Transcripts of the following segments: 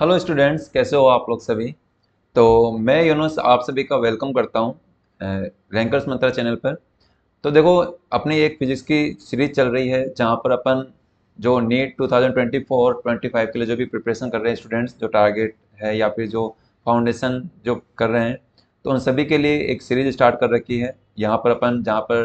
Hello students कैसे हो आप लोग सभी तो मैं यूनुस आप सभी का वेलकम करता हूं रैंकर्स मंत्रा चैनल पर तो देखो अपनी एक फिजिक्स की सीरीज चल रही है जहां पर अपन जो नीट 2024-25 के लिए जो भी प्रिपरेशन कर रहे हैं स्टूडेंट्स जो टारगेट है या फिर जो फाउंडेशन जो कर रहे हैं तो उन सभी के लिए एक सीरीज स्टार्ट कर रखी है यहाँ पर अपन जहाँ पर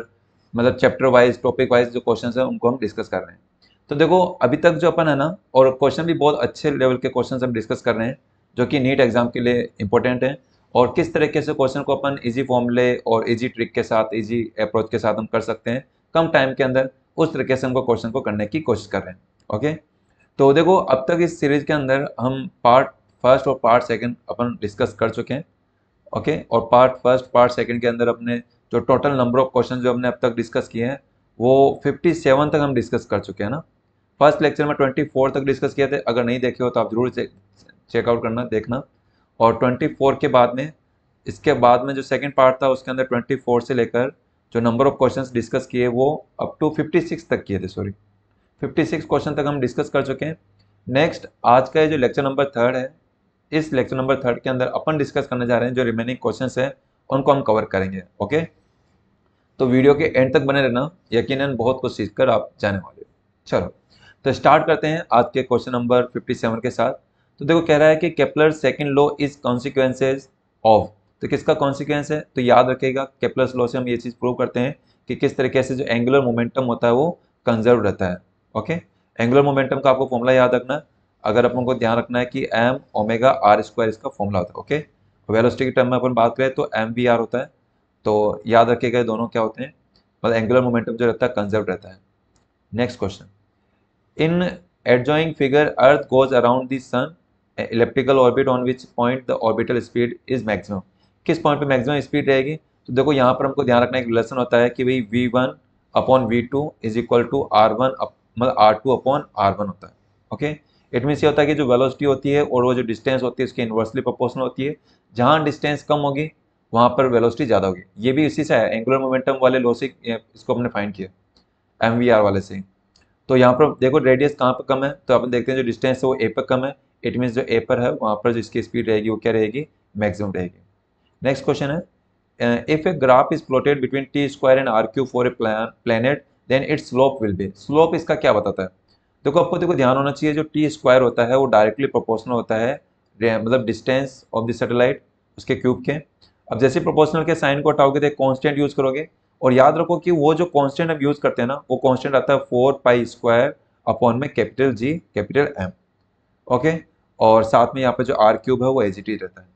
मतलब चैप्टर वाइज टॉपिक वाइज जो क्वेश्चन हैं उनको हम डिस्कस कर रहे हैं तो देखो अभी तक जो अपन है ना और क्वेश्चन भी बहुत अच्छे लेवल के क्वेश्चन हम डिस्कस कर रहे हैं जो कि नीट एग्जाम के लिए इंपॉर्टेंट है और किस तरीके से क्वेश्चन को अपन इजी फॉर्मूले और इजी ट्रिक के साथ इजी अप्रोच के साथ हम कर सकते हैं कम टाइम के अंदर उस तरीके से हमको क्वेश्चन को करने की कोशिश कर रहे हैं ओके तो देखो अब तक इस सीरीज के अंदर हम पार्ट फर्स्ट और पार्ट सेकंड अपन डिस्कस कर चुके हैं ओके और पार्ट फर्स्ट पार्ट सेकेंड के अंदर अपने जो टोटल नंबर ऑफ क्वेश्चन जो हमने अब तक डिस्कस किए हैं वो फिफ्टी तक हम डिस्कस कर चुके हैं ना फर्स्ट लेक्चर में ट्वेंटी फोर तक डिस्कस किए थे अगर नहीं देखे हो तो आप ज़रूर चेकआउट करना देखना और ट्वेंटी फोर के बाद में इसके बाद में जो सेकेंड पार्ट था उसके अंदर ट्वेंटी फोर से लेकर जो नंबर ऑफ क्वेश्चन डिस्कस किए वो अप टू फिफ्टी सिक्स तक किए थे सॉरी फिफ्टी सिक्स क्वेश्चन तक हम डिस्कस कर चुके हैं नेक्स्ट आज का जो लेक्चर नंबर थर्ड है इस लेक्चर नंबर थर्ड के अंदर अपन डिस्कस करने जा रहे हैं जो रिमेनिंग क्वेश्चन हैं उनको हम कवर करेंगे ओके तो वीडियो के एंड तक बने रहना यकीनन बहुत कुछ सीख कर आप जाने वाले हो चलो तो स्टार्ट करते हैं आज के क्वेश्चन नंबर 57 के साथ तो देखो कह रहा है कि Kepler second law is consequences of तो किसका कॉन्सिक्वेंस है तो याद रखेगा केपलर्स लॉ से हम ये चीज़ प्रूव करते हैं कि किस तरीके से जो एंगुलर मोमेंटम होता है वो कंजर्व रहता है ओके एंगुलर मोमेंटम का आपको फॉर्मूला याद रखना अगर अपन को ध्यान रखना है कि एम ओमेगा आर स्क्वायर इसका फॉर्मूला होता है ओके वेलोसिटी के टर्म में अपन बात करें तो एम वी आर होता है तो याद रखिएगा दोनों क्या होते हैं मतलब एंगुलर मोमेंटम जो रहता है कंजर्व रहता है next question in adjoining figure earth goes around the sun elliptical orbit on which point the orbital speed is maximum किस पॉइंट पे मैक्सिमम स्पीड रहेगी तो देखो यहाँ पर हमको ध्यान रखना एक लेसन होता है कि भाई V one upon V two is equal to R one मतलब R two upon R one होता है ओके इट मीन्स ये होता है कि जो वेलोसिटी होती है और वो जो डिस्टेंस होती है उसकी इन्वर्सली प्रोपोर्शनल होती है जहाँ डिस्टेंस कम होगी वहाँ पर वेलोसिटी ज़्यादा होगी ये भी इसी से है एंगुलर मोमेंटम वाले लॉ से इसको हमने फाइंड किया एम वाले से तो यहाँ पर देखो रेडियस कहाँ पर कम है तो आप देखते हैं जो डिस्टेंस है वो ए पर कम है इट मीन्स जो ए पर है वहाँ पर जो इसकी स्पीड रहेगी वो क्या रहेगी मैक्सिमम रहेगी नेक्स्ट क्वेश्चन है if a graph is plotted between T square and R cube for a planet then its slope will be slope इसका क्या बताता है देखो आपको देखो ध्यान होना चाहिए जो टी स्क्वायर होता है वो डायरेक्टली प्रोपोर्शनल होता है मतलब डिस्टेंस ऑफ द सैटेलाइट उसके क्यूब के अब जैसे प्रोपोर्शनल के साइन को हटाओगे तो कॉन्स्टेंट यूज करोगे और याद रखो कि वो जो कांस्टेंट हम यूज़ करते हैं ना वो कांस्टेंट आता है फोर पाई स्क्वायर अपॉन में capital G capital M okay और साथ में यहाँ पे जो आर क्यूब है वो एजिटेट रहता है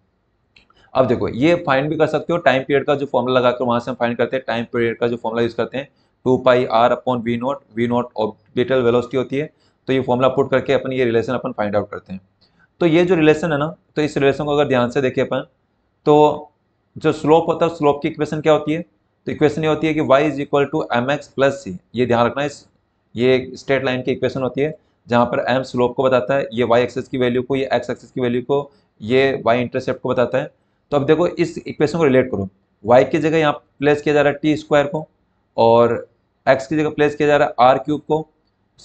अब देखो ये फाइंड भी कर सकते हो टाइम पीरियड का जो फॉर्मूला लगाकर वहां से हम फाइंड करते हैं टाइम पीरियड का जो फॉर्मूला यूज़ करते हैं two pi R upon V not V not orbital velocity होती है तो ये फॉर्मूला पुट करके अपन ये रिलेशन अपन फाइंड आउट करते हैं तो ये जो रिलेशन है ना तो इस रिलेशन को अगर ध्यान से देखें अपन तो जो स्लोप होता है स्लोप की इक्वेशन क्या होती है तो इक्वेशन ये होती है कि y is equal to M X plus C ये ध्यान रखना है ये स्ट्रेट लाइन की इक्वेशन होती है जहाँ पर m स्लोप को बताता है ये y एक्सेस की वैल्यू को ये x एक्सेस की वैल्यू को ये y इंटरसेप्ट को बताता है तो अब देखो इस इक्वेशन को रिलेट करो y की जगह यहाँ प्लेस किया जा रहा है टी स्क्वायर को और x की जगह प्लेस किया जा रहा है आर क्यूब को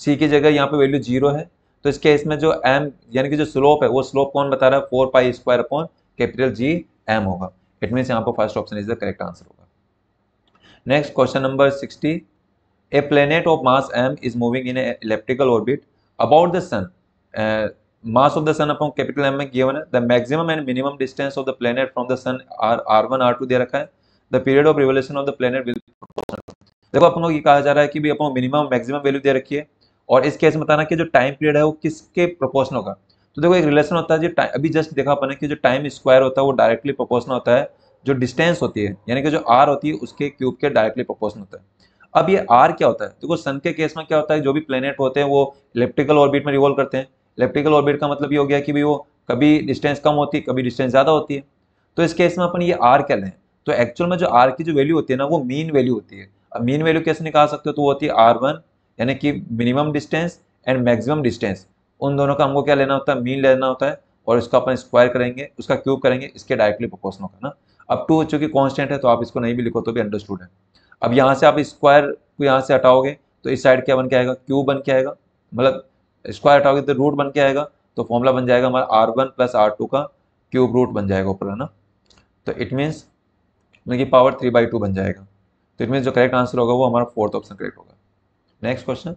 c की जगह यहाँ पर वैल्यू जीरो है तो इस केस में जो m यानी कि जो स्लोप है वो स्लोप कौन बता रहा है four pi square upon capital G M होगा इट मीन्स यहाँ पर first option is the correct answer होगा next question number sixty a planet of mass M is moving in a elliptical orbit about the sun mass of the sun अपन capital M में given है the maximum and minimum distance of the planet from the sun are R one R two दे रखा है the period of revolution of the planet will देखो अपन को ये कहा जा रहा है कि भी अपन मिनिमम मैक्सिमम वैल्यू दे रखी है और इस केस में बताना कि जो टाइम पीरियड है वो किसके प्रोपोर्शन होगा तो देखो एक रिलेशन होता है जो अभी जस्ट देखा अपन ने कि जो टाइम स्क्वायर होता है वो डायरेक्टली प्रोपोर्शनल होता है जो डिस्टेंस होती है यानी कि जो आर होती है उसके क्यूब के डायरेक्टली प्रपोर्सन होता है अब ये आर क्या होता है देखो तो सन के केस में क्या होता है जो भी प्लेनेट होते हैं वो इलेक्ट्रिकल ऑर्बिट में रिवॉल्व करते हैं इलेक्ट्रिकल ऑर्बिट का मतलब ये हो गया कि भाई वो कभी डिस्टेंस कम होती है कभी डिस्टेंस ज़्यादा होती है तो इस केस में अपन ये आर क्या लें तो एक्चुअल में जो आर की जो वैल्यू होती है ना वो मीन वैल्यू होती है अब मीन वैल्यू कैसे निकाल सकते हो तो वो होती है आर वन यानी कि minimum distance and maximum distance उन दोनों का हमको क्या लेना होता है मीन लेना होता है और इसका अपन स्क्वायर करेंगे उसका क्यूब करेंगे इसके डायरेक्टली प्रोपोर्शन होगा ना अब टू चूंकि कॉन्स्टेंट है तो आप इसको नहीं भी लिखो तो भी अंडरस्टूड है अब यहाँ से आप स्क्वायर को यहाँ से हटाओगे तो इस साइड क्या बन के आएगा क्यू बन के आएगा मतलब स्क्वायर हटाओगे तो रूट बन के आएगा तो फॉर्मूला बन जाएगा हमारा R one plus R two का क्यूब रूट बन जाएगा ऊपर है ना तो इट मीन्स मतलब कि पावर थ्री बाई टू बन जाएगा तो इट मीन्स जो करेक्ट आंसर होगा वो हमारा फोर्थ ऑप्शन करेक्ट होगा next question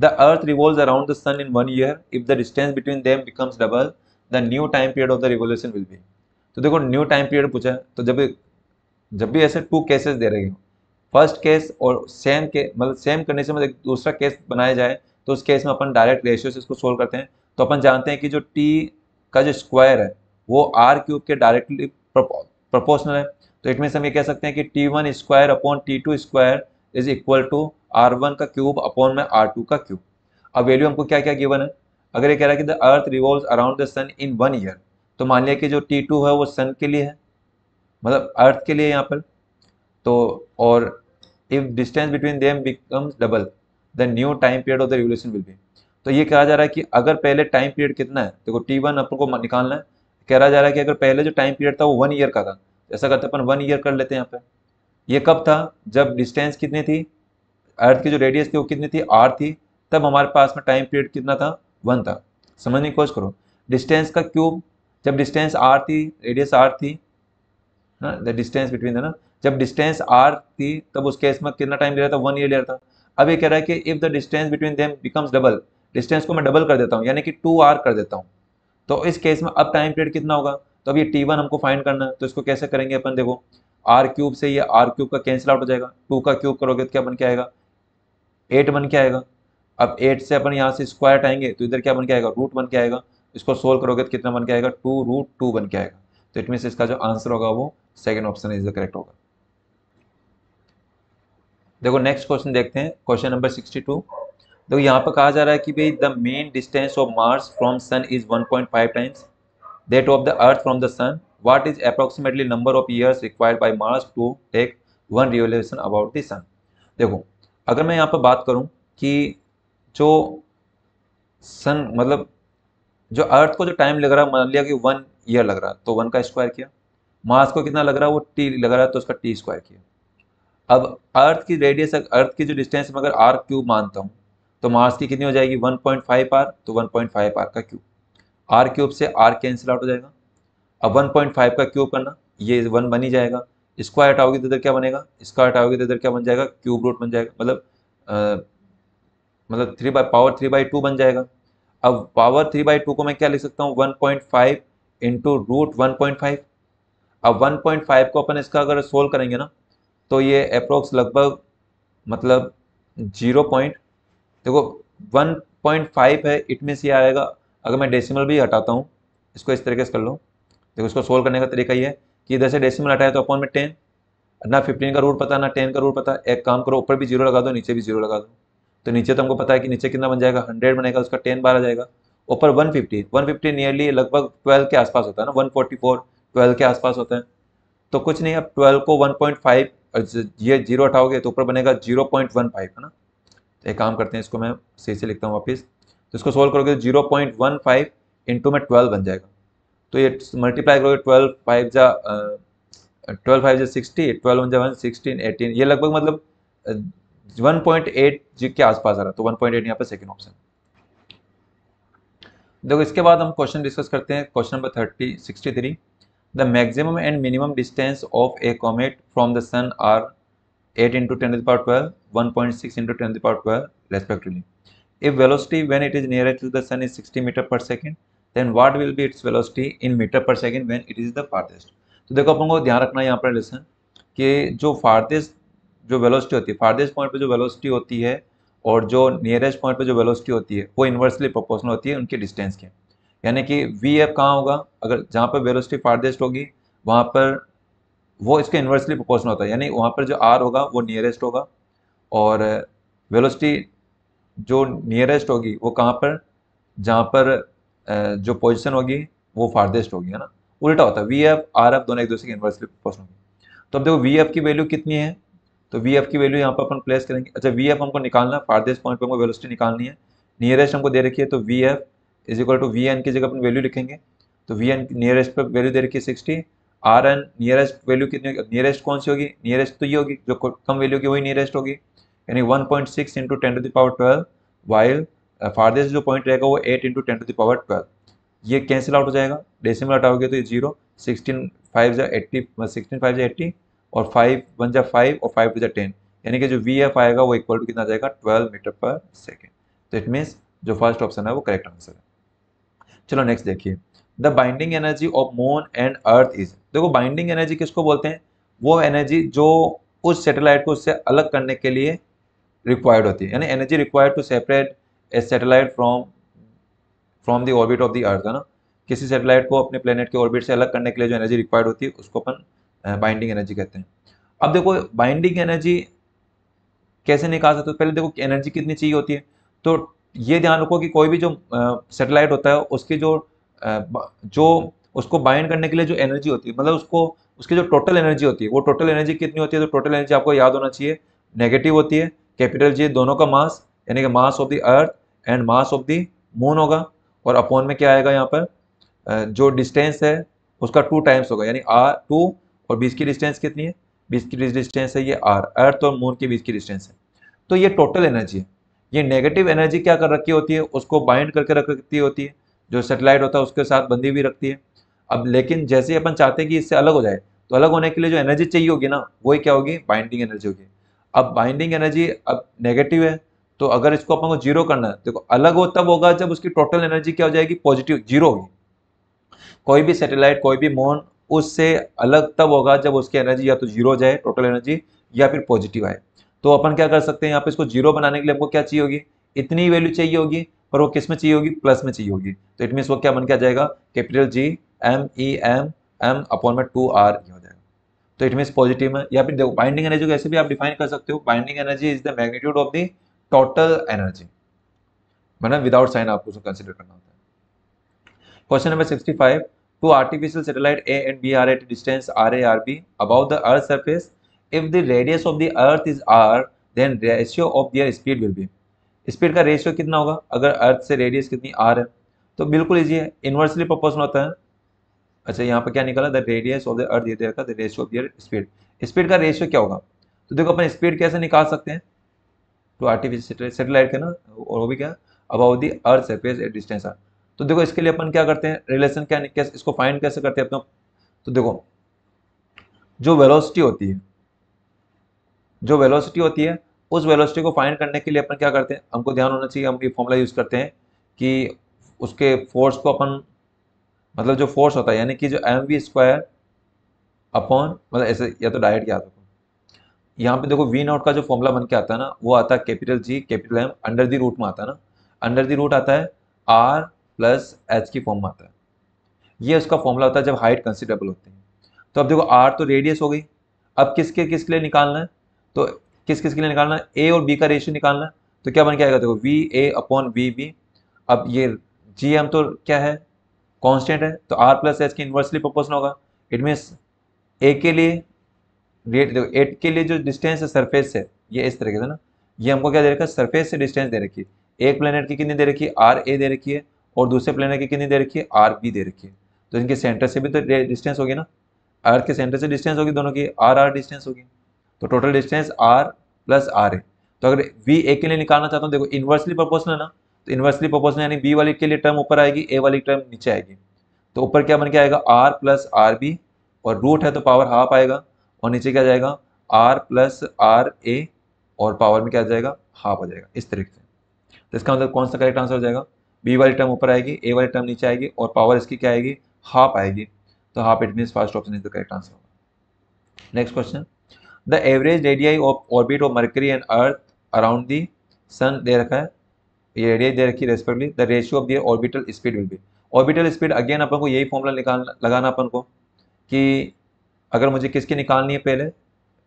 the earth revolve around the sun in one year if the distance between them becomes double the new time period of the revolution will be तो देखो new time period पूछा है तो जब जब भी ऐसे टू केसेस दे रहे हो फर्स्ट केस और सेम के मतलब सेम कंडीशन में दूसरा केस बनाया जाए तो उस केस में अपन डायरेक्ट रेशियो से इसको सोल्व करते हैं तो अपन जानते हैं कि जो टी का जो स्क्वायर है वो आर क्यूब के डायरेक्टली प्रोपोर्शनल है तो इट मीन्स हम ये कह सकते हैं कि T one square upon T two square is equal to R one का क्यूब अपॉन में आर टू का क्यूब अब वैल्यू हमको क्या क्या गिवन है अगर ये कह रहा है कि the earth revolve around the sun in one year तो मान लिया कि जो टी टू है वो सन के लिए है मतलब अर्थ के लिए यहाँ पर तो और if distance between them becomes double the new time period of the revolution will be तो ये कहा जा रहा है कि अगर पहले टाइम पीरियड कितना है देखो टी वन अपन को निकालना है कह रहा जा रहा है कि अगर पहले जो टाइम पीरियड था वो वन ईयर का था ऐसा करते अपन वन ईयर कर लेते हैं यहाँ पे ये कब था जब डिस्टेंस कितनी थी अर्थ की जो रेडियस थी वो कितनी थी आर थी तब हमारे पास में टाइम पीरियड कितना था वन था समझने की कोशिश करो डिस्टेंस का क्यूब जब डिस्टेंस आर थी रेडियस आर थी ना द डिस्टेंस बिटवीन है ना जब डिस्टेंस आर थी तब उस केस में कितना टाइम ले रहा था वन ईयर ले रहा था अब ये कह रहा है कि if the distance between them becomes double distance को मैं डबल कर देता हूँ यानी कि टू आर कर देता हूँ तो इस केस में अब टाइम पीरियड कितना होगा तो अब ये टी वन हमको फाइंड करना है तो इसको कैसे करेंगे अपन देखो आर क्यूब से ये आर क्यूब का कैंसिल आउट हो जाएगा टू का क्यूब करोगे तो क्या बन के आएगा एट बन के आएगा अब एट से अपन यहाँ से स्क्वायर आएंगे तो इधर क्या बन के आएगा रूट बन के आएगा इसको सोल्व करोगे तो कितना बन के आएगा टू रूट टू बन के आएगा तो इट मीन्स इसका जो आंसर होगा वो second option is the correct होगा देखो नेक्स्ट क्वेश्चन देखते हैं क्वेश्चन नंबर सिक्सटी टू देखो यहाँ पर कहा जा रहा है कि भाई the mean distance of Mars from sun is one point five times that of the earth from the sun what is approximately number of years required by Mars to take one revolution about the sun देखो अगर मैं यहाँ पर बात करूँ कि जो सन मतलब जो अर्थ को जो टाइम लग रहा है मान लिया कि वन ईयर लग रहा है तो वन का स्क्वायर किया मास को कितना लग रहा है वो टी लग रहा है तो उसका टी स्क्वायर किया अब अर्थ की रेडियस अर्थ की जो डिस्टेंस में अगर आर क्यूब मानता हूँ तो मार्स की कितनी हो जाएगी 1.5 पॉइंट आर तो 1.5 पॉइंट आर का क्यूब आर क्यूब से आर कैंसिल आउट हो जाएगा अब 1.5 का क्यूब करना ये वन बन ही जाएगा स्क्वायर हटाओगे तो इधर क्या बनेगा स्क्वायर हटाओगे तो इधर क्या बन जाएगा क्यूब रूट बन जाएगा मतलब आ, मतलब three by power three by two बन जाएगा अब पावर थ्री बाई टू को मैं क्या लिख सकता हूँ one point five into root one point five अब वन पॉइंट फाइव को अपन इसका अगर सोल्व करेंगे ना तो ये अप्रोक्स लगभग मतलब जीरो पॉइंट देखो वन पॉइंट फाइव है इट मीन्स ये आएगा अगर मैं डेसिमल भी हटाता हूँ इसको इस तरीके से कर लो देखो इसको सोल्व करने का तरीका ये है कि इधर से डेसिमल हटाए तो अपॉन में टेन ना फिफ्टीन का रूट पता ना टेन का रूट पता एक काम करो ऊपर भी जीरो लगा दो नीचे भी जीरो लगा दो तो नीचे तो हमको पता है कि नीचे कितना बन जाएगा हंड्रेड बनेगा उसका टेन बार आ जाएगा ऊपर one fifty one fifty nearly लगभग ट्वेल्व के आसपास होता है ना वन फोर्टी फोर ट्वेल्व के आसपास होते हैं तो कुछ नहीं अब ट्वेल्व को वन पॉइंट फाइव ये जीरो हटाओगे तो ऊपर बनेगा जीरो पॉइंट वन फाइव है ना तो एक काम करते हैं इसको मैं सही से लिखता हूँ वापस तो इसको सोल्व करोगे जीरो तो पॉइंट वन फाइव इंटू में ट्वेल्व बन जाएगा तो ये मल्टीप्लाई करोगे ट्वेल्व फाइव जा ट्वेल्व फाइव जा सिक्सटी ट्वेल्व वन जा वन सिक्सटीन एटीन ये लगभग मतलब 1.8 के आसपास आ रहा तो 1.8 यहां पे सेकंड ऑप्शन देखो इसके बाद हम क्वेश्चन डिस्कस करते हैं question number 30 63 the maximum and minimum distance of a comet from the sun are 8 into ten power twelve one point six into ten power twelve respectively if velocity when it is near to the sun is 60 metre per second then what will be its velocity in metre per second when it is the farthest तो देखो अपन को ध्यान रखना यहाँ पर lesson कि जो फारदेस्ट जो वेलोसिटी होती है फार्देस्ट पॉइंट पे जो वेलोसिटी होती है और जो नियरेस्ट पॉइंट पे जो वेलोसिटी होती है वो इन्वर्सली प्रोपोर्शनल होती है उनके डिस्टेंस के यानी कि वी एफ कहाँ होगा अगर जहाँ पर वेलोसिटी फार्देस्ट होगी वहाँ पर वो इसके इन्वर्सली प्रोपोर्शनल होता है यानी वहाँ पर जो आर होगा वो नियरेस्ट होगा और वेलोसिटी जो नियरेस्ट होगी वो कहाँ पर जहाँ पर जो पोजिशन होगी वो फार्देस्ट होगी है ना उल्टा होता है वी एफ आर एफ दोनों एक दूसरे के इन्वर्सली प्रोपोर्शनल होगी तो अब देखो वी एफ की वैल्यू कितनी है तो वी एफ की वैल्यू यहाँ पर अपन प्लेस करेंगे अच्छा वी एफ हमको निकालना है फार्देस्ट पॉइंट पर हमको वेलोसिटी निकालनी है नियरेस्ट हमको दे रखी है तो V F is equal to V N की जगह अपन वैल्यू लिखेंगे तो वी एन नियरेस्ट पर वैल्यू दे रखी है sixty R N nearest value कितनी होगी नियरेस्ट कौन सी होगी नियरेस्ट तो ये होगी जो कम वैल्यू की वही नियरेस्ट होगी यानी one point six into ten to the power twelve while farthest जो पॉइंट रहेगा वो eight into ten to the power twelve ये कैंसिल आउट हो जाएगा डेसिमल गया तो ये जीरो सिक्सटीन फाइव जो एट्टी सिक्सटीन फाइव जो एट्टी और फाइव वन जा फाइव और फाइव टू जा टेन यानी कि जो वी एफ आएगा वो इक्वल टू कितना जाएगा ट्वेल्व मीटर पर सेकेंड तो इट मीन्स जो फर्स्ट ऑप्शन है वो करेक्ट आंसर है चलो नेक्स्ट देखिए the binding energy of moon and earth is देखो बाइंडिंग एनर्जी किसको बोलते हैं वो एनर्जी जो उस सेटेलाइट को उससे अलग करने के लिए रिक्वायर्ड होती है यानी energy required to separate a satellite from from the orbit of the earth है ना किसी सेटेलाइट को अपने प्लेनेट के ऑर्बिट से अलग करने के लिए जो एनर्जी रिक्वायर्ड होती है उसको अपन बाइंडिंग एनर्जी कहते हैं अब देखो बाइंडिंग एनर्जी कैसे निकाल सकते हो पहले देखो एनर्जी कितनी चाहिए होती है तो ये ध्यान रखो कि कोई भी जो सेटेलाइट होता है उसकी जो जो उसको बाइंड करने के लिए जो एनर्जी होती है मतलब उसको उसकी जो टोटल एनर्जी होती है वो टोटल एनर्जी कितनी होती है तो टोटल एनर्जी आपको याद होना चाहिए नेगेटिव होती है कैपिटल जी दोनों का मास यानी कि mass of the earth and mass of the moon होगा और अपॉन में क्या आएगा यहाँ पर जो डिस्टेंस है उसका टू टाइम्स होगा यानी आर टू और बीच की डिस्टेंस कितनी है बीच की डिस्टेंस है ये आर अर्थ और मून के बीच की डिस्टेंस है तो ये टोटल एनर्जी है ये नेगेटिव एनर्जी क्या कर रखी होती है उसको बाइंड करके रख रखती होती है जो सेटेलाइट होता है उसके साथ बंदी भी रखती है अब लेकिन जैसे अपन चाहते हैं कि इससे अलग हो जाए तो अलग होने के लिए जो एनर्जी चाहिए होगी ना वही क्या होगी बाइंडिंग एनर्जी होगी अब बाइंडिंग एनर्जी अब नेगेटिव है तो अगर इसको अपन को जीरो करना है देखो अलग हो तब होगा जब उसकी टोटल एनर्जी क्या हो जाएगी पॉजिटिव जीरो होगी कोई भी सैटेलाइट कोई भी मोन उससे अलग तब होगा जब उसकी एनर्जी या तो जीरो जाए टोटल एनर्जी या फिर पॉजिटिव आए तो अपन क्या कर सकते हैं यहाँ पे इसको जीरो बनाने के लिए हमको क्या चाहिए होगी इतनी वैल्यू चाहिए होगी पर वो किस में चाहिए होगी प्लस में चाहिए होगी तो इट मीन्स वो क्या बन क्या जाएगा capital G M E M M upon में टू आर ये हो जाएगा तो इट मीन्स पॉजिटिव में या फिर देखो बाइंडिंग एनर्जी को ऐसे भी आप डिफाइन कर सकते हो binding energy is the magnitude of the total energy मैंने विदाउट साइन आपको उसको कंसिडर करना होता है question number sixty five to artificial satellite A and B are at distance RARB above the Earth's surface. If the radius of the Earth is R, then ratio of their speed will be. Speed का ratio कितना होगा अगर अर्थ से radius कितनी are है तो बिल्कुल easy है इन्वर्सली प्रोपोर्शनल होता है अच्छा यहाँ पर क्या निकला the radius of the earth ये देखा the ratio of their speed speed का रेशियो क्या होगा तो देखो अपन स्पीड कैसे निकाल सकते हैं टू तो आर्टिफिशियल सेटेलाइट के ना और वो भी क्या about the earth surface at distance R तो देखो इसके लिए अपन क्या करते हैं रिलेशन क्या कैसे इसको फाइंड कैसे करते हैं अपना तो देखो जो वेलोसिटी होती है जो वेलोसिटी होती है उस वेलोसिटी को फाइंड करने के लिए अपन क्या करते हैं हमको ध्यान होना चाहिए हम ये फॉर्मूला यूज़ करते हैं कि उसके फोर्स को अपन मतलब जो फोर्स होता है यानी कि जो एम वी स्क्वायर अपॉन मतलब ऐसे या तो डायरेक्ट याद रखो यहाँ पे देखो वी नॉट का जो फॉर्मूला बन के आता है ना वो आता है capital G capital M under the root में आता है ना अंडर दी रूट आता है आर प्लस एच की फॉर्म में आता है ये उसका फॉर्मूला होता है जब हाइट कंसिडरेबल होती है तो अब देखो आर तो रेडियस हो गई अब किसके किसके लिए निकालना है तो किस किस के लिए निकालना है ए और बी का रेशियो निकालना है तो क्या बन के आएगा देखो V A upon V B अब ये जी एम तो क्या है कांस्टेंट है तो आर प्लस एच के इन्वर्सली प्रोपोर्शनल होगा इट मीन्स ए के लिए रेट देखो एट के लिए जो डिस्टेंस है सरफेस से ये इस तरीके से ना ये हमको क्या दे रखा है सरफेस से डिस्टेंस दे रखी है एक प्लेनेट की कितनी दे रखी है आर ए दे रखी है और दूसरे प्लेनर की कितनी दे रखी है आर बी दे रखी है तो इनके सेंटर से भी तो डिस्टेंस होगी ना अर्थ के सेंटर से डिस्टेंस होगी दोनों की आर आर डिस्टेंस होगी तो total distance R plus R है तो अगर वी ए के लिए निकालना चाहता हूँ देखो इन्वर्सली प्रपोर्शनल ना तो इन्वर्सली प्रपोर्शनल यानी बी वाली के लिए टर्म ऊपर आएगी ए वाली टर्म नीचे आएगी तो ऊपर क्या बन के आएगा आर प्लस आर बी और रूट है तो पावर हाफ आएगा और नीचे क्या जाएगा आर प्लस आर ए और पावर में क्या जाएगा हाफ आ जाएगा इस तरीके से तो इसका मतलब कौन सा करेक्ट आंसर हो जाएगा बी वाली टर्म ऊपर आएगी ए वाली टर्म नीचे आएगी और पावर इसकी क्या आएगी हाफ आएगी तो half it mean first option is the correct answer होगा next question the average radii of orbit of Mercury and earth around the sun दे रखा है ये रेडियाई दे रखी respectively the ratio of the orbital speed will be orbital speed again अपन को यही फॉर्मूला निकालना लगाना अपन को कि अगर मुझे किसकी निकालनी है पहले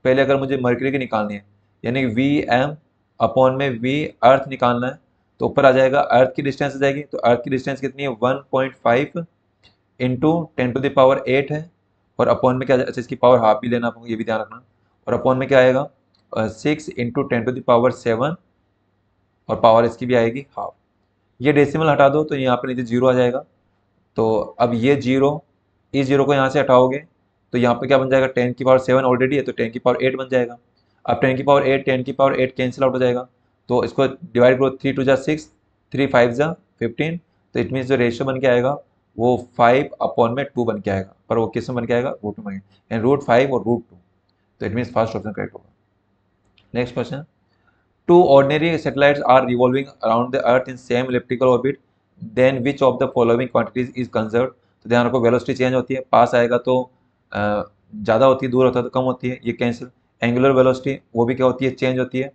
पहले अगर मुझे मर्करी की निकालनी है यानी कि वी एम अपॉन में वी अर्थ निकालना है तो ऊपर आ जाएगा अर्थ की डिस्टेंस आ जाएगी तो अर्थ की डिस्टेंस कितनी है one point five into ten to the power eight है और अपॉन में क्या अच्छा इसकी पावर हाफ भी लेना ये भी ध्यान रखना और अपॉन में क्या आएगा six into ten to the power seven और पावर इसकी भी आएगी हाफ ये डेसिमल हटा दो तो यहाँ पर नीचे जीरो आ जाएगा तो अब ये जीरो इस जीरो को यहाँ से हटाओगे तो यहाँ पर क्या बन जाएगा टेन की पावर सेवन ऑलरेडी है तो टेन की पावर एट बन जाएगा अब टेन की पावर एट टेन की पावर एट कैंसिल आउट हो जाएगा तो इसको डिवाइड करो थ्री टू जा सिक्स थ्री फाइव जा फिफ्टीन तो इट मीन्स जो रेशियो बन के आएगा वो फाइव अपॉन में टू बन के आएगा पर वो किस में बन के आएगा रूट में एंड रूट फाइव और रूट टू तो it means first option correct होगा next question two ordinary satellite are revolving around the earth in same elliptical orbit then which of the following quantities is conserve तो ध्यान रखो velocity change होती है पास आएगा तो ज़्यादा होती है दूर होता है तो कम होती है ये कैंसिल एंगुलर वेलोसिटी वो भी क्या होती है चेंज होती है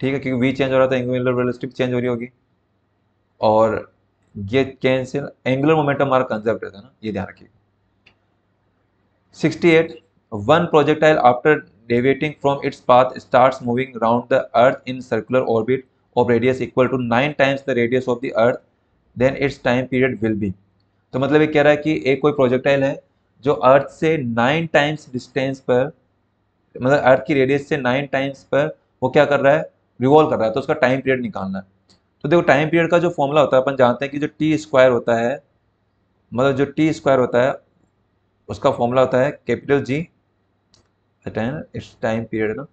ठीक है क्योंकि वी चेंज हो रहा था एंगुलर वेलोसिटी चेंज हो रही होगी और ये चेंज से एंगुलर मोमेंटम हमारा कंजर्व रहता है ना ये ध्यान रखिएगा sixty eight one projectile after deviating from its path start moving round the earth in circular orbit of radius equal to nine times the radius of the earth then its time period will be तो मतलब ये कह रहा है कि एक कोई projectile है जो अर्थ से नाइन टाइम्स डिस्टेंस पर मतलब अर्थ की रेडियस से नाइन टाइम्स पर वो क्या कर रहा है रिवॉल्व कर रहा है तो उसका टाइम पीरियड निकालना है तो देखो टाइम पीरियड का जो फॉर्मूला होता है अपन जानते हैं कि जो टी स्क्वायर होता है मतलब जो टी स्क्वायर होता है उसका फॉर्मूला होता है कैपिटल जी इस टाइम पीरियड का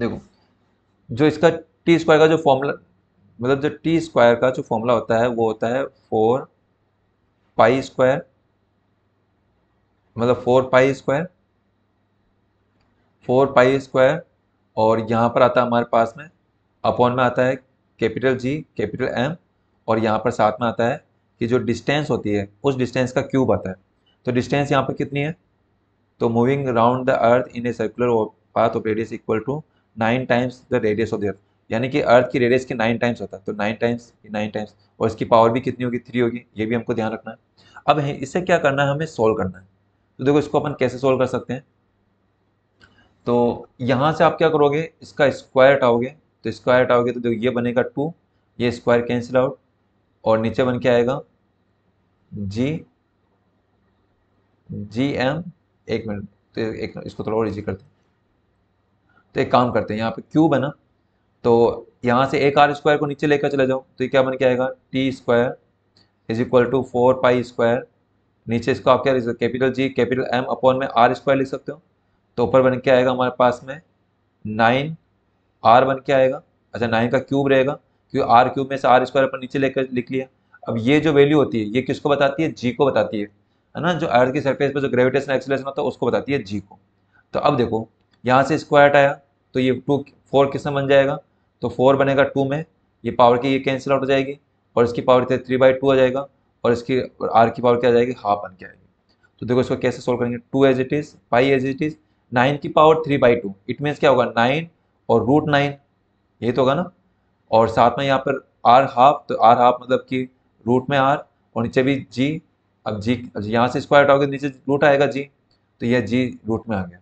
देखो जो इसका टी स्क्वायर का जो फॉर्मूला मतलब जो टी स्क्वायर का जो फॉर्मूला होता है वो होता है फोर पाई स्क्वायर मतलब four pi square four pi square और यहाँ पर आता है हमारे पास में अपॉन में आता है कैपिटल जी कैपिटल एम और यहाँ पर साथ में आता है कि जो डिस्टेंस होती है उस डिस्टेंस का क्यूब आता है तो डिस्टेंस यहाँ पर कितनी है तो moving round the earth in a circular path of radius equal to nine times the radius of the earth यानी कि अर्थ की रेडियस के नाइन टाइम्स होता है तो नाइन टाइम्स नाइन टाइम्स और इसकी पावर भी कितनी होगी थ्री होगी ये भी हमको ध्यान रखना है अब इसे इससे क्या करना है हमें सोल्व करना है तो देखो इसको अपन कैसे सोल्व कर सकते हैं तो यहाँ से आप क्या करोगे इसका स्क्वायर हटाओगे तो स्क्वायर हटाओगे तो देखो ये बनेगा टू ये स्क्वायर कैंसिल आउट और नीचे बन के आएगा जी जी एम एक मिनट तो एक इसको थोड़ा और इजी करते हैं तो एक काम करते हैं यहाँ पे क्यू बना तो यहाँ से एक आर स्क्वायर को नीचे लेकर चले जाओ तो ये क्या बन के आएगा T square is equal to four pi square नीचे इसको आप क्या लिख सकते capital G capital M upon में आर स्क्वायर लिख सकते हो तो ऊपर बन के आएगा हमारे पास में नाइन आर बन के आएगा अच्छा नाइन का क्यूब रहेगा क्योंकि आर क्यूब में से आर स्क्वायर अपन नीचे लेकर लिख लिया अब ये जो वैल्यू होती है ये किसको बताती है जी को बताती है है ना जो अर्थ की सरफेस पर जो ग्रेविटेशन एक्सलेशन होता है उसको बताती है जी को तो अब देखो यहाँ से स्क्वायर आया तो ये टू फोर किस बन जाएगा तो फोर बनेगा टू में ये पावर की ये कैंसिल आउट हो जाएगी और इसकी पावर थे थ्री बाई टू आ जाएगा और इसकी आर की पावर क्या आ जाएगी हाफ बन के आएगी तो देखो इसको कैसे सोल्व करेंगे two as it is five as it is nine की power three by two it means क्या होगा नाइन और रूट नाइन ये तो होगा ना और साथ में यहाँ पर आर हाफ तो आर हाफ मतलब कि रूट में आर और नीचे भी जी अब जी यहाँ से स्क्वायर आओगे नीचे रूट आएगा जी तो यह जी रूट में आ गया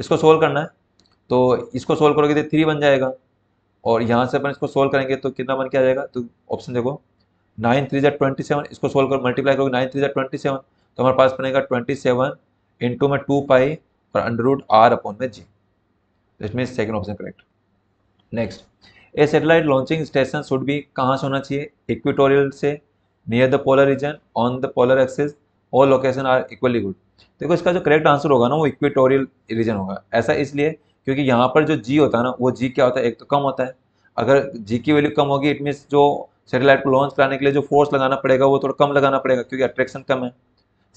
इसको सोल्व करना है तो इसको सोल्व करोगे तो थ्री बन जाएगा और यहाँ से अपन इसको सोल्व करेंगे तो कितना बन के आ जाएगा तो ऑप्शन देखो नाइन थ्री जै ट्वेंटी सेवन इसको सोल्व करो मल्टीप्लाई करोगे नाइन थ्री जै ट्वेंटी सेवन तो हमारे पास बनेगा ट्वेंटी सेवन इंटू में टू पाई और अंडर रूट आर अपॉन में G this mean second option correct next a satellite launching station should भी कहाँ से होना चाहिए इक्विटोरियल से near the polar region on the polar axes और लोकेशन आर इक्वली गुड देखो इसका जो करेक्ट आंसर होगा ना वो इक्वेटोरियल रीजन होगा ऐसा इसलिए क्योंकि यहाँ पर जो जी होता है ना वो जी क्या होता है एक तो कम होता है अगर जी की वैल्यू कम होगी इट मीन्स जो सैटेलाइट को लॉन्च कराने के लिए जो फोर्स लगाना पड़ेगा वो थोड़ा कम लगाना पड़ेगा क्योंकि अट्रैक्शन कम है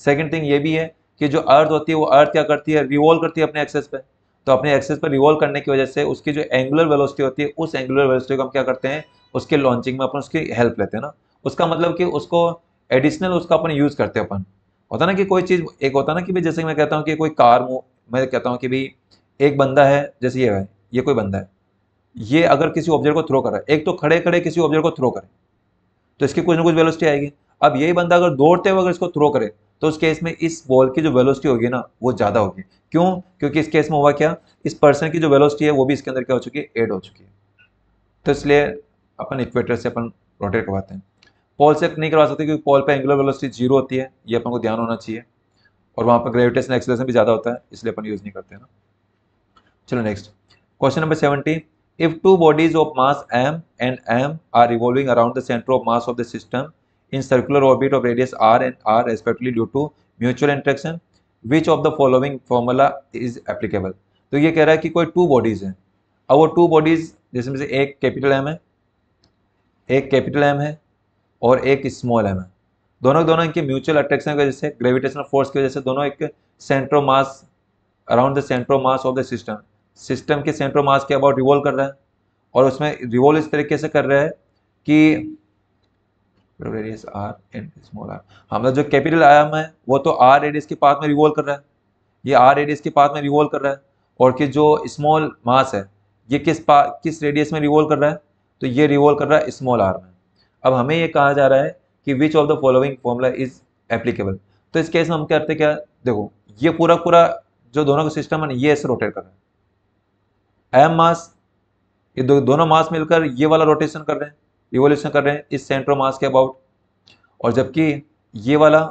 सेकेंड थिंग ये भी है कि जो अर्थ होती है वो अर्थ क्या करती है रिवॉल्व करती है अपने एक्सेस पे तो अपने एक्सेस पर रिवॉल्व करने की वजह से उसकी जो एंगुलर वेलोसिटी होती है उस एंगुलर वेलोसिटी को हम क्या करते हैं उसके लॉन्चिंग में अपन उसकी हेल्प लेते हैं ना उसका मतलब कि उसको एडिशनल उसका अपन यूज़ करते हैं अपन होता ना कि कोई चीज़ एक होता ना कि भाई जैसे मैं कहता हूँ कि कोई कार मैं कहता हूँ कि भाई एक बंदा है जैसे ये है ये कोई बंदा है ये अगर किसी ऑब्जेक्ट को थ्रो कर रहा है एक तो खड़े खड़े किसी ऑब्जेक्ट को थ्रो करे तो इसकी कुछ ना कुछ वेलोसिटी आएगी अब यही बंदा अगर दौड़ते हुए अगर इसको थ्रो करे तो उस केस में इस बॉल की जो वेलोसिटी होगी ना वो ज़्यादा होगी क्यों क्योंकि इस केस में हुआ क्या इस पर्सन की जो वेलोसिटी है वो भी इसके अंदर क्या हो चुकी है एड हो चुकी है तो इसलिए अपन इक्वेटर से अपन रोटेट करवाते हैं पॉल से नहीं करवा सकते क्योंकि पॉल पर एंगुलर वेलोसिटी जीरो होती है ये अपन को ध्यान होना चाहिए और वहाँ पर ग्रेविटेशन एक्सलेशन भी ज़्यादा होता है इसलिए अपन यूज़ नहीं करते ना चलो next question number seventy if two bodies of mass M and M are revolving around the centre of mass of the system in circular orbit of radius r and r respectively due to mutual interaction which of the following formula is applicable तो ये कह रहा है कि कोई two bodies हैं अब वो टू बॉडीज जिसमें से एक कैपिटल एम है एक कैपिटल एम है और एक स्मॉल एम है दोनों दोनों इनके म्यूचुअल अट्रैक्शन की वजह से ग्रेविटेशनल फोर्स की वजह से दोनों एक centre mass around the centre mass of the system system के सेंट्रो मास के अबाउट रिवॉल्व कर रहा है और उसमें रिवॉल्व इस तरीके से कर रहा है कि radius R and small R हमारा जो कैपिटल आयाम है वो तो आर रेडियस के पाथ में रिवॉल्व कर रहा है ये आर रेडियस के पाथ में रिवॉल्व कर रहा है और कि जो स्मॉल मास है ये किस पा किस रेडियस में रिवॉल्व कर रहा है तो ये रिवॉल्व कर रहा है स्मॉल आर में अब हमें ये कहा जा रहा है कि which of the following formula is applicable तो इस केस में हम करते क्या देखो ये पूरा पूरा जो दोनों का सिस्टम है ना ये ऐसे रोटेट कर रहे हैं एम मास ये दो, दोनों मास मिलकर ये वाला रोटेशन कर रहे हैं रिवोल्यूशन कर रहे हैं इस सेंट्रो मास के अबाउट और जबकि ये वाला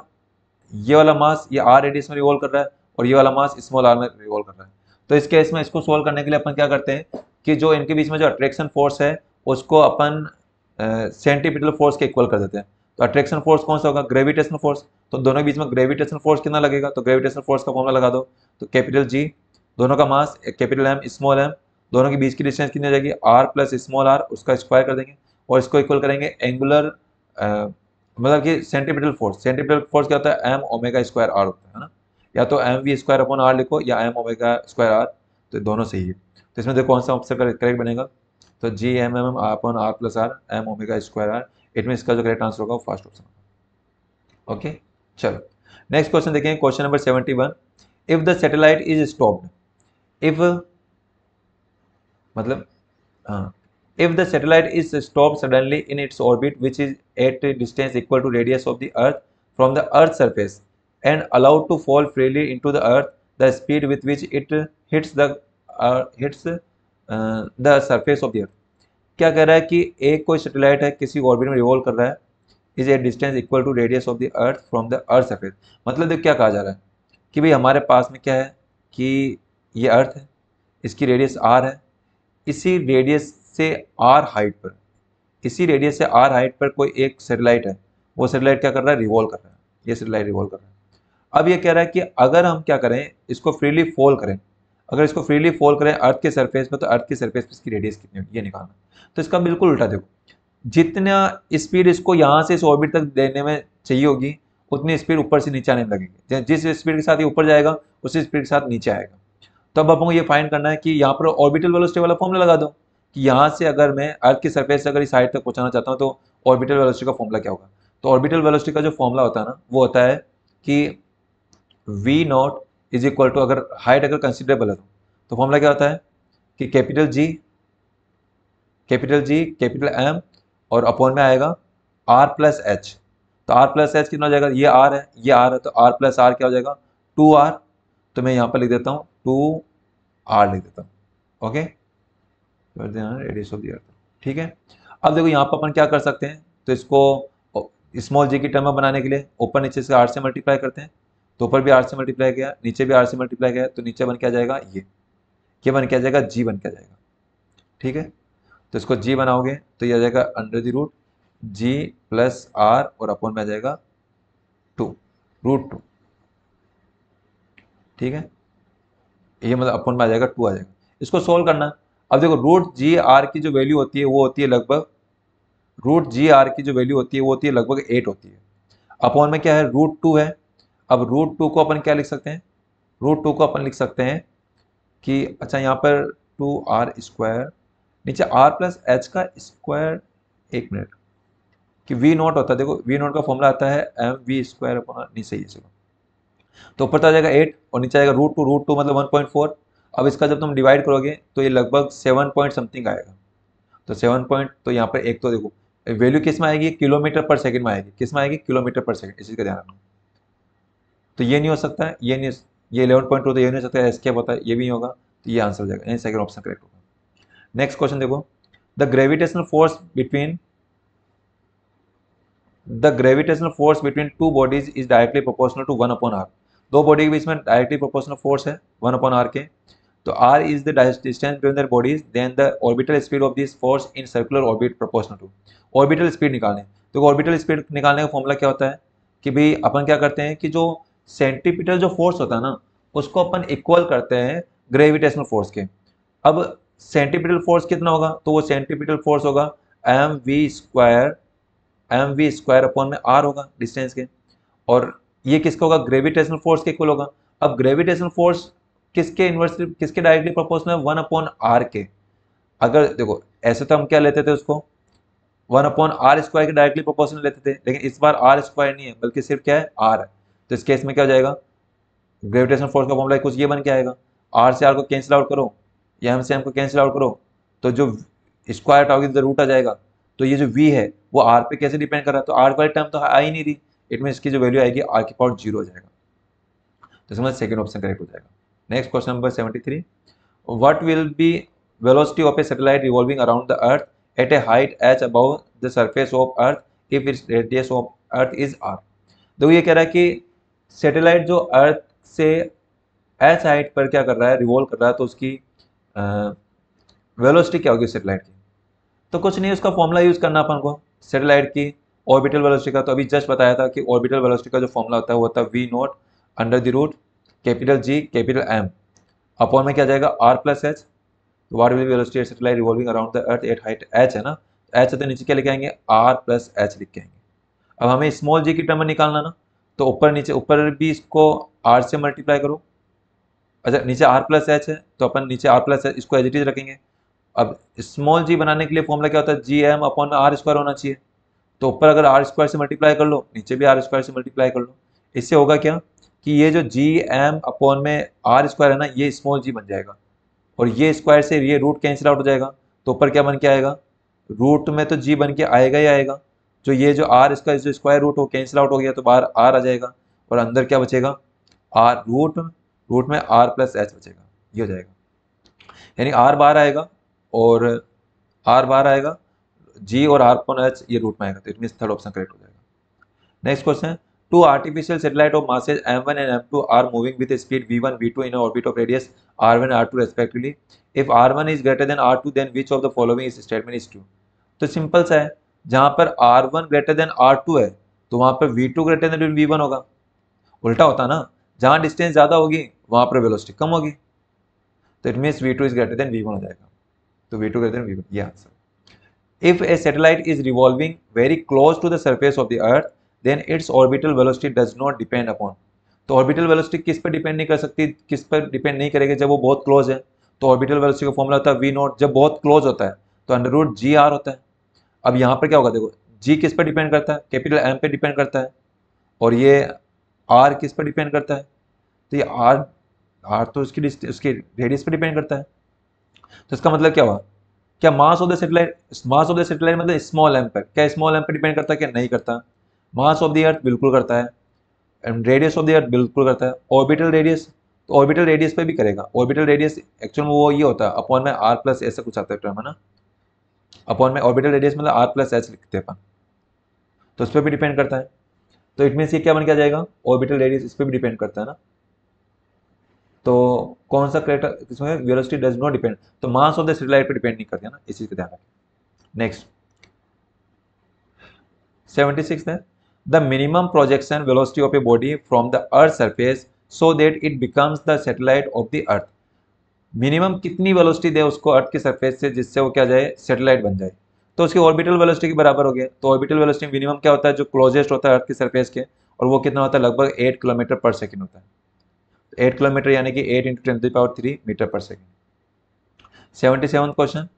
ये वाला मास ये आर रेडियस में रिवॉल्व कर रहा है और ये वाला मास स्मॉल आर में रिवॉल्व कर रहा है तो इस केस में इसको सोल्व करने के लिए अपन क्या करते हैं कि जो इनके बीच में जो अट्रैक्शन फोर्स है उसको अपन सेंटीपिटल फोर्स के इक्वल कर देते हैं तो अट्रैक्शन फोर्स कौन सा होगा ग्रेविटेशनल फोर्स तो दोनों के बीच में ग्रेविटेशन फोर्स कितना लगेगा तो ग्रेविटेशन फोर्स का फॉर्मला लगा दो तो कैपिटल जी दोनों का mass capital M small M दोनों के बीच की डिस्टेंस कितनी हो जाएगी आर प्लस स्मॉल आर उसका स्क्वायर कर देंगे और इसको इक्वल करेंगे एंगुलर मतलब कि सेंटीमीटर फोर्स सेंटीमीटर फोर्स क्या होता है एम ओमेगा स्क्वायर आर होता है ना या तो M V square upon R लिखो या एम ओमेगा स्क्वायर आर तो दोनों सही है तो इसमें देखो कौन सा ऑप्शन करेक्ट बनेगा तो G M M M upon R plus R M omega square R it mean इसका जो करेक्ट आंसर होगा वो फर्स्ट ऑप्शन ओके चलो नेक्स्ट क्वेश्चन देखेंगे question number seventy one if the satellite is stopped if मतलब हाँ if the satellite is stopped suddenly in its orbit which is at a distance equal to radius of the earth from the earth's surface and allowed to fall freely into the earth the speed with which it hits the uh, hits uh, the surface of the earth क्या कह रहा है कि एक कोई satellite है किसी orbit में रिवॉल्व कर रहा है is a distance equal to radius of the earth from the earth surface मतलब देखो क्या कहा जा रहा है कि भाई हमारे पास में क्या है कि ये अर्थ है इसकी रेडियस आर है इसी रेडियस से आर हाइट पर इसी रेडियस से आर हाइट पर कोई एक सेटेलाइट है वो सेटेलाइट क्या कर रहा है रिवॉल्व कर रहा है ये सेटेलाइट रिवॉल्व कर रहा है अब ये कह रहा है कि अगर हम क्या करें इसको फ्रीली फॉल करें अगर इसको फ्रीली फॉल करें अर्थ के सरफेस पर तो अर्थ के सरफेस पर इसकी रेडियस कितनी होगी ये निकालना तो इसका बिल्कुल उल्टा देखो जितना स्पीड इसको यहाँ से इस ऑर्बिट तक देने में चाहिए होगी उतनी स्पीड ऊपर से नीचे आने लगेगी जिस स्पीड के साथ ये ऊपर जाएगा उसी स्पीड के साथ नीचे आएगा तो अब आपको ये फाइंड करना है कि यहाँ पर ऑर्बिटल वेलोसिटी वाला फॉर्मूला लगा दो कि यहाँ से अगर मैं अर्थ की सरफेस से अगर इस साइड तक पहुँचाना चाहता हूँ तो ऑर्बिटल वेलोसिटी का फॉर्मूला क्या होगा तो ऑर्बिटल वेलोसिटी का जो फॉर्मूला होता है ना वो होता है कि V not is equal to अगर हाइट अगर कंसिडरेबल है तो फॉर्मूला क्या होता है कि capital G capital G capital M और अपॉन में आएगा आर प्लस एच तो आर प्लस एच कितना हो जाएगा ये आर है ये आर है तो आर प्लस आर क्या हो जाएगा टू आर तो मैं यहाँ पर लिख देता हूँ टू आर लिख देता हूँ okay where they are radius of ठीक है अब देखो यहाँ पर अपन क्या कर सकते हैं तो इसको स्मॉल जी की टर्म में बनाने के लिए ऊपर नीचे से आर से मल्टीप्लाई करते हैं तो ऊपर भी आर से मल्टीप्लाई किया नीचे भी आर से मल्टीप्लाई किया तो नीचे बन क्या जाएगा ये ये बन क्या जाएगा जी बन क्या जाएगा ठीक है तो इसको जी बनाओगे तो यह आ जाएगा under the root G plus R और अपोन में आ जाएगा टू रूट टू ठीक है ये मतलब अपोन में आ जाएगा टू आ जाएगा इसको सोल्व करना अब देखो रूट जी आर की जो वैल्यू होती है वो होती है लगभग रूट जी आर की जो वैल्यू होती है वो होती है लगभग एट होती है अपॉन में क्या है रूट टू है अब रूट टू को अपन क्या लिख सकते हैं रूट टू को अपन लिख सकते हैं कि अच्छा यहाँ पर टू आर स्क्वायर नीचे आर प्लस एच का स्क्वायर एक मिनट कि वी नॉट होता है देखो वी नॉट का फॉर्मूला आता है एम वी स्क्वायर अपना नीचे ये तो ऊपर तो आ जाएगा एट और नीचे आएगा रूट टू रूट टू मतलब वन पॉइंट फोर अब इसका जब तुम डिवाइड करोगे तो ये लगभग सेवन पॉइंट समथिंग आएगा तो सेवन पॉइंट तो यहाँ पर एक तो देखो वैल्यू किस में आएगी किलोमीटर पर सेकंड में आएगी किस में आएगी किलोमीटर पर सेकंड इसी का ध्यान रखना तो ये नहीं हो सकता है ये नहीं ये इलेवन पॉइंट टू तो ये नहीं हो सकता एस क्या होता है ये भी नहीं होगा तो ये आंसर हो जाएगा यानी सेकंड ऑप्शन करेक्ट होगा नेक्स्ट क्वेश्चन देखो the gravitational force between the gravitational force between two bodies is directly proportional to one upon R दो बॉडी के बीच में डायरेक्टली प्रोपोर्शनल फोर्स है वन अपॉन आर के तो R is the distance between the bodies then the orbital speed of this force in circular orbit proportional to orbital speed निकालें तो orbital speed निकालने का फॉर्मूला क्या होता है कि भाई अपन क्या करते हैं कि जो सेंटीपीटर जो फोर्स होता है ना उसको अपन इक्वल करते हैं ग्रेविटेशनल फोर्स के अब सेंटीपीटल फोर्स कितना होगा तो वो सेंटीपीटल फोर्स होगा M V square M V square upon में आर होगा डिस्टेंस के और ये किसका होगा ग्रेविटेशनल फोर्स के इक्वल होगा अब ग्रेविटेशनल फोर्स किसके इन्वर्सली किसके directly proportional one upon R के अगर देखो ऐसे तो हम क्या लेते थे उसको वन अपॉन आर स्क्वायर के डायरेक्टली प्रोपोर्शनल लेते थे लेकिन इस बार आर स्क्वायर नहीं है बल्कि सिर्फ क्या है आर तो इस केस में क्या हो जाएगा ग्रेविटेशन फोर्स का फॉर्मूला कुछ ये बन के आएगा आर से आर को कैंसिल आउट करो या हम से को कैंसिल आउट करो तो जो स्क्वायर टाओगे तो रूट आ जाएगा तो ये जो वी है वो आर पे कैसे डिपेंड कर रहा है तो आर वाली टर्म तो आ ही नहीं रही इट मीन इसकी जो वैल्यू आएगी आर की पावर जीरो हो जाएगा तो समझ सेकेंड ऑप्शन करेक्ट हो जाएगा next question number seventy three what will be velocity of a satellite revolving around the earth at a height H above the surface of earth if its radius of earth is R तो ये कह रहा है कि satellite जो अर्थ से H height पर क्या कर रहा है रिवॉल्व कर रहा है तो उसकी वेलोसिटी क्या होगी सेटेलाइट की तो कुछ नहीं उसका फॉर्मूला यूज़ करना अपन को सेटेलाइट की ऑर्बिटल वेलोसिटी का तो अभी जस्ट बताया था कि ऑर्बिटल वेलोसिटी का जो फॉर्मूला होता है वो होता है V naught under the root capital G capital M upon में क्या जाएगा R plus H what will velocity at revolving around the earth at height H है ना एच तो नीचे क्या लिख आएंगे आर प्लस एच लिख के आएंगे अब हमें स्मॉल जी की टर्म निकालना ना तो ऊपर नीचे ऊपर भी इसको आर से मल्टीप्लाई करो अच्छा नीचे आर प्लस एच है तो अपन नीचे आर प्लस एच इसको एज इट इज रखेंगे अब स्मॉल जी बनाने के लिए फॉर्मूला क्या होता है जी एम अपॉन में आर स्क्वायर होना चाहिए तो ऊपर अगर आर स्क्वायर से मल्टीप्लाई कर लो नीचे भी आर स्क्वायर से मल्टीप्लाई कर लो इससे होगा क्या कि ये जो जी एम अपॉन में आर स्क्वायर है ना ये स्मॉल जी बन जाएगा और ये स्क्वायर से ये रूट कैंसिल आउट हो जाएगा तो ऊपर क्या बन के आएगा रूट में तो जी बन के आएगा ही आएगा जो ये जो आर इसका जो स्क्वायर रूट हो कैंसिल आउट हो गया तो बाहर आर आ जाएगा और अंदर क्या बचेगा आर रूट रूट में आर प्लस एच बचेगा ये हो जाएगा यानी आर बाहर आएगा और आर बाहर आएगा जी और आर पॉन एच ये रूट में आएगा तो it mean third option correct हो जाएगा next question Two artificial satellites of masses M1 and M2 are moving with a speed V1, V2 in an orbit of radius R1 and R2 respectively. If R1 is greater than R2, then which of the following is statement is true? तो simple सा है जहाँ पर R1 greater than R2 है तो वहाँ पर V2 greater than V1 होगा उल्टा होता ना जहाँ डिस्टेंस ज़्यादा होगी वहाँ पर वेलोसिटी कम होगी तो it means V2 is greater than V1 हो जाएगा तो V2 ग्रेटर देन V1 ये answer if a satellite is revolving very close to the surface of the earth then its orbital velocity does not depend upon तो orbital velocity किस पर depend नहीं कर सकती किस पर डिपेंड नहीं करेगी जब वो बहुत क्लोज है तो ऑर्बिटल वेलोसिटी का फॉर्मूला होता है वी नॉट जब बहुत क्लोज होता है तो अंडर रूट जी आर होता है अब यहाँ पर क्या होगा देखो जी किस पर डिपेंड करता है कैपिटल एम पे डिपेंड करता है और ये आर किस पर डिपेंड करता है तो ये आर आर तो उसकी उसकी रेडियस पर डिपेंड करता है तो इसका मतलब क्या हुआ क्या mass of the satellite mass of the satellite मतलब स्मॉल एम पर क्या स्मॉल एम पर डिपेंड करता है क्या नहीं करता मास ऑफ द अर्थ बिल्कुल करता है and radius of the earth बिल्कुल करता है ऑर्बिटल रेडियस तो ऑर्बिटल रेडियस पे भी करेगा ऑर्बिटल रेडियस एक्चुअल में वो ये होता है अपॉन में आर प्लस ऐसा कुछ आता है टर्म है ना अपॉन में ऑर्बिटल रेडियस मतलब आर प्लस एस लिखते हैं अपन तो उस पर भी डिपेंड करता है तो इट मीन्स ये क्या बन क्या जाएगा ऑर्बिटल रेडियस इस पर भी डिपेंड करता है ना तो कौन सा करेक्टर इसमें वेलोसिटी डज नॉट डिपेंड तो मास ऑफ द सेटेलाइट पर डिपेंड नहीं करते ना इस चीज़ का ध्यान रखें नेक्स्ट सेवेंटी सिक्स है the minimum projection velocity of a body from the earth surface so that it becomes the satellite of the earth minimum कितनी वेलोसिटी दे उसको अर्थ के सरफेस से जिससे वो क्या जाए सेटेलाइट बन जाए तो उसकी ऑर्बिटल वेलोसिटी के बराबर हो गया तो ऑर्बिटल वेलोसिटी मिनिमम क्या होता है जो क्लोजेस्ट होता है अर्थ के सरफेस के और वो कितना होता है लगभग एट किलोमीटर पर सेकेंड होता है एट किलोमीटर यानी कि eight into twenty power three metre per second seventy seven question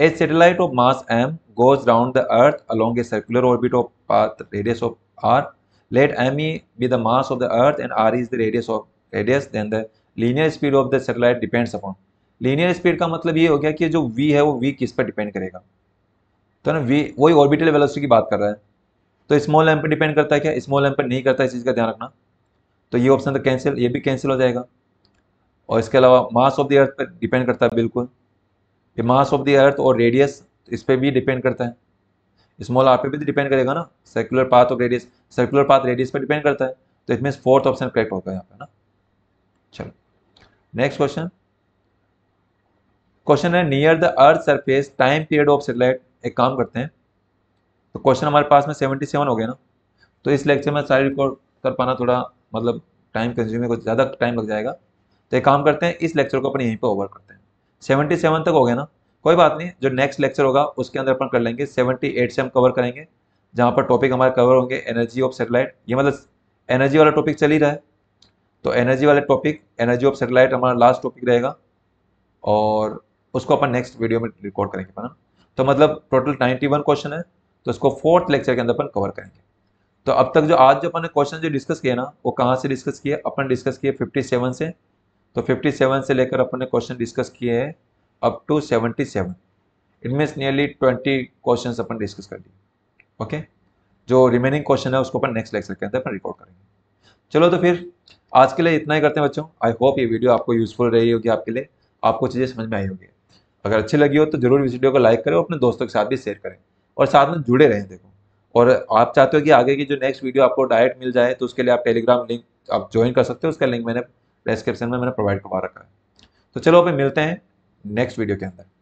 a satellite of mass M goes round the earth along a circular orbit of path radius of r. Let me be the mass of the earth and r is the radius of radius then the linear speed of the satellite depends upon. Linear speed का मतलब ये हो गया कि जो v है वो v किस पर डिपेंड करेगा तो ना v वही ऑर्बिटल वेलोसिटी की बात कर रहा है तो स्मॉल एम पर डिपेंड करता है क्या स्मॉल एम पर नहीं करता है इस चीज़ का ध्यान रखना तो ये ऑप्शन तो कैंसिल ये भी कैंसिल हो जाएगा और इसके अलावा मास ऑफ द अर्थ पर डिपेंड करता है बिल्कुल ये मास ऑफ द अर्थ और रेडियस तो इस पर भी डिपेंड करता है स्मॉल आर पे भी डिपेंड तो करेगा ना सर्कुलर पाथ और रेडियस सर्कुलर पाथ रेडियस पर डिपेंड करता है तो it mean fourth option correct होगा यहाँ पे ना चलो नेक्स्ट क्वेश्चन क्वेश्चन है near the earth surface time period of satellite एक काम करते हैं तो क्वेश्चन हमारे पास में सेवेंटी सेवन हो गया ना तो इस लेक्चर में सारी रिकॉर्ड कर पाना थोड़ा मतलब टाइम कंज्यूमिंग कुछ ज़्यादा टाइम लग जाएगा तो एक काम करते हैं इस लेक्चर को अपन यहीं पर ओवर करते हैं सेवेंटी सेवन तक हो गया ना कोई बात नहीं जो नेक्स्ट लेक्चर होगा उसके अंदर अपन कर लेंगे सेवेंटी एट से हम कवर करेंगे जहाँ पर टॉपिक हमारे कवर होंगे एनर्जी ऑफ सेटेलाइट ये मतलब एनर्जी वाला टॉपिक चल ही रहा है तो एनर्जी वाले टॉपिक एनर्जी ऑफ सेटेलाइट हमारा लास्ट टॉपिक रहेगा और उसको अपन नेक्स्ट वीडियो में रिकॉर्ड करेंगे अपना तो मतलब टोटल नाइन्टी वन क्वेश्चन है तो उसको फोर्थ लेक्चर के अंदर अपन कवर करेंगे तो अब तक जो आज जो अपन ने क्वेश्चन जो डिस्कस किया ना वो कहाँ से डिस्कस किए अपन डिस्कस किए 57 से तो 57 से लेकर अपन ने क्वेश्चन डिस्कस किए हैं up to seventy seven it means nearly twenty question अपन डिस्कस कर लिए ओके जो रिमेनिंग क्वेश्चन है उसको अपन नेक्स्ट लेक्चर के अंदर अपन रिकॉर्ड करेंगे चलो तो फिर आज के लिए इतना ही करते हैं बच्चों आई होप ये वीडियो आपको यूजफुल रही होगी आपके लिए आपको चीज़ें समझ में आई होगी अगर अच्छी लगी हो तो जरूर इस वीडियो को लाइक करें और अपने दोस्तों के साथ भी शेयर करें और साथ में जुड़े रहें देखो और आप चाहते हो कि आगे की जो नेक्स्ट वीडियो आपको डायरेक्ट मिल जाए तो उसके लिए आप टेलीग्राम लिंक आप ज्वाइन कर सकते हो उसका लिंक मैंने डिस्क्रिप्शन में मैंने प्रोवाइड करवा रखा है तो चलो अभी मिलते हैं नेक्स्ट वीडियो के अंदर